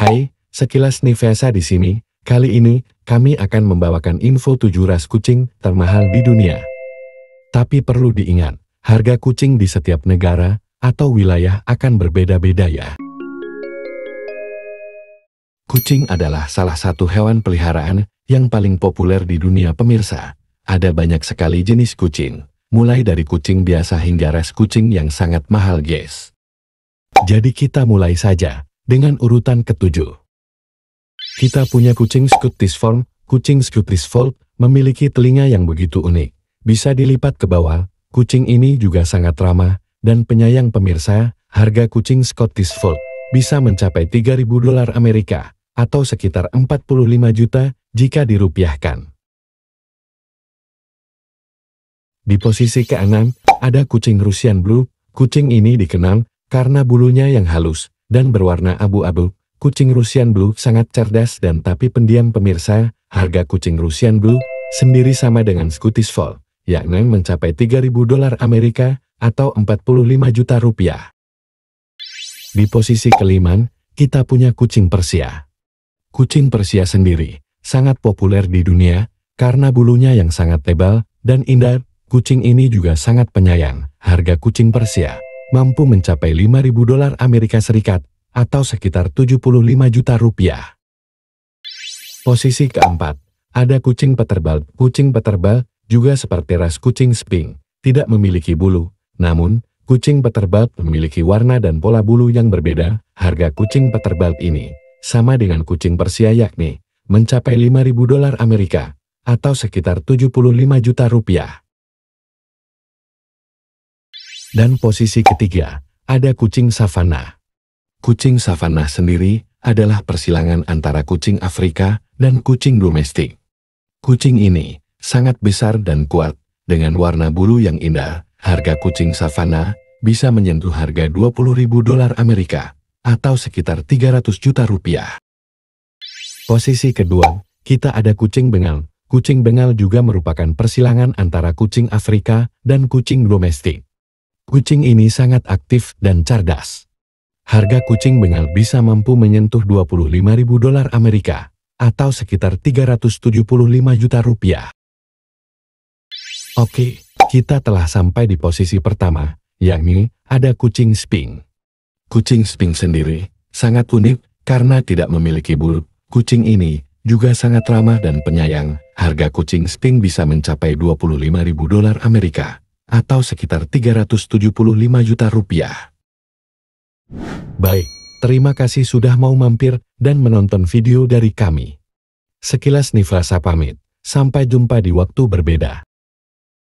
Hai, sekilas Nivesa di sini. Kali ini, kami akan membawakan info tujuh ras kucing termahal di dunia. Tapi perlu diingat, harga kucing di setiap negara atau wilayah akan berbeda-beda ya. Kucing adalah salah satu hewan peliharaan yang paling populer di dunia pemirsa. Ada banyak sekali jenis kucing, mulai dari kucing biasa hingga ras kucing yang sangat mahal guys. Jadi kita mulai saja dengan urutan ketujuh. Kita punya kucing Scottish form, Kucing Scottish Fold memiliki telinga yang begitu unik. Bisa dilipat ke bawah. Kucing ini juga sangat ramah dan penyayang pemirsa. Harga kucing Scottish Fold bisa mencapai 3.000 dolar Amerika atau sekitar 45 juta jika dirupiahkan. Di posisi keenam, ada kucing Russian Blue. Kucing ini dikenal karena bulunya yang halus dan berwarna abu-abu. Kucing Russian Blue sangat cerdas dan tapi pendiam pemirsa, harga kucing Russian Blue sendiri sama dengan Scottish Fold, yakni mencapai 3.000 dolar Amerika atau 45 juta rupiah. Di posisi kelima, kita punya kucing Persia. Kucing Persia sendiri sangat populer di dunia karena bulunya yang sangat tebal dan indah. Kucing ini juga sangat penyayang. Harga kucing Persia mampu mencapai 5.000 dolar Amerika Serikat atau sekitar 75 juta rupiah. Posisi keempat, ada kucing peterbal. Kucing peterbal juga seperti ras kucing sping, tidak memiliki bulu. Namun, kucing peterbal memiliki warna dan pola bulu yang berbeda. Harga kucing peterbal ini sama dengan kucing Persia yakni mencapai 5.000 dolar Amerika atau sekitar 75 juta rupiah. Dan posisi ketiga, ada kucing savana. Kucing savana sendiri adalah persilangan antara kucing Afrika dan kucing domestik. Kucing ini sangat besar dan kuat, dengan warna bulu yang indah. Harga kucing savana bisa menyentuh harga 20.000 dolar Amerika atau sekitar 300 juta rupiah. Posisi kedua, kita ada kucing bengal. Kucing bengal juga merupakan persilangan antara kucing Afrika dan kucing domestik. Kucing ini sangat aktif dan cerdas. Harga kucing bengal bisa mampu menyentuh 25.000 dolar Amerika atau sekitar 375 juta rupiah. Oke, kita telah sampai di posisi pertama, yakni ada kucing Sping. Kucing Sping sendiri sangat unik karena tidak memiliki bulu. Kucing ini juga sangat ramah dan penyayang. Harga kucing Sping bisa mencapai 25.000 dolar Amerika atau sekitar 375 juta rupiah. Baik, terima kasih sudah mau mampir dan menonton video dari kami. Sekilas Nifasa pamit, sampai jumpa di waktu berbeda.